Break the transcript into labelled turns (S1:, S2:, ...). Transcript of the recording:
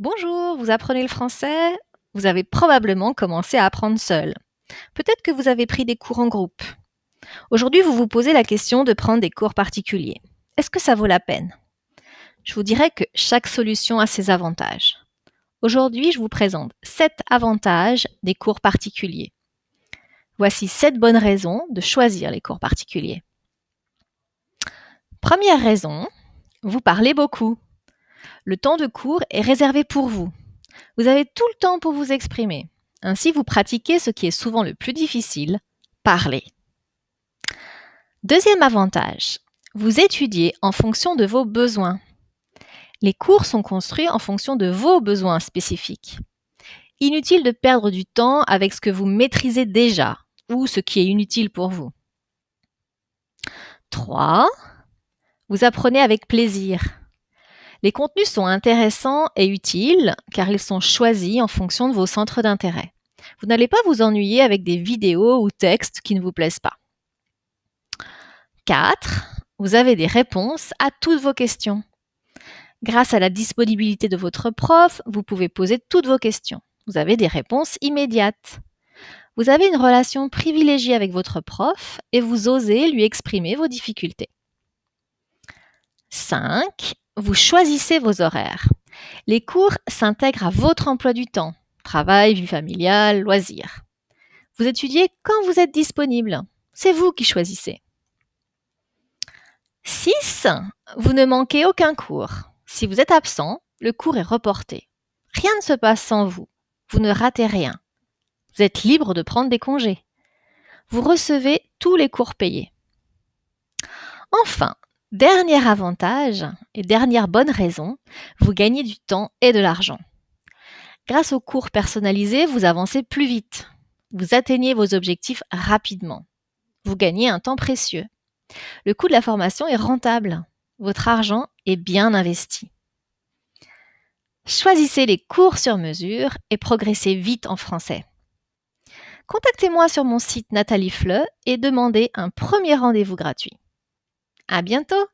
S1: Bonjour, vous apprenez le français Vous avez probablement commencé à apprendre seul. Peut-être que vous avez pris des cours en groupe. Aujourd'hui, vous vous posez la question de prendre des cours particuliers. Est-ce que ça vaut la peine Je vous dirais que chaque solution a ses avantages. Aujourd'hui, je vous présente 7 avantages des cours particuliers. Voici 7 bonnes raisons de choisir les cours particuliers. Première raison, vous parlez beaucoup. Le temps de cours est réservé pour vous. Vous avez tout le temps pour vous exprimer. Ainsi, vous pratiquez ce qui est souvent le plus difficile, parler. Deuxième avantage, vous étudiez en fonction de vos besoins. Les cours sont construits en fonction de vos besoins spécifiques. Inutile de perdre du temps avec ce que vous maîtrisez déjà ou ce qui est inutile pour vous. 3. Vous apprenez avec plaisir. Les contenus sont intéressants et utiles car ils sont choisis en fonction de vos centres d'intérêt. Vous n'allez pas vous ennuyer avec des vidéos ou textes qui ne vous plaisent pas. 4. Vous avez des réponses à toutes vos questions. Grâce à la disponibilité de votre prof, vous pouvez poser toutes vos questions. Vous avez des réponses immédiates. Vous avez une relation privilégiée avec votre prof et vous osez lui exprimer vos difficultés. 5 vous choisissez vos horaires. Les cours s'intègrent à votre emploi du temps, travail, vie familiale, loisirs. Vous étudiez quand vous êtes disponible. C'est vous qui choisissez. 6. Vous ne manquez aucun cours. Si vous êtes absent, le cours est reporté. Rien ne se passe sans vous. Vous ne ratez rien. Vous êtes libre de prendre des congés. Vous recevez tous les cours payés. Enfin, Dernier avantage et dernière bonne raison, vous gagnez du temps et de l'argent. Grâce aux cours personnalisés, vous avancez plus vite. Vous atteignez vos objectifs rapidement. Vous gagnez un temps précieux. Le coût de la formation est rentable. Votre argent est bien investi. Choisissez les cours sur mesure et progressez vite en français. Contactez-moi sur mon site Nathalie Fleu et demandez un premier rendez-vous gratuit. À bientôt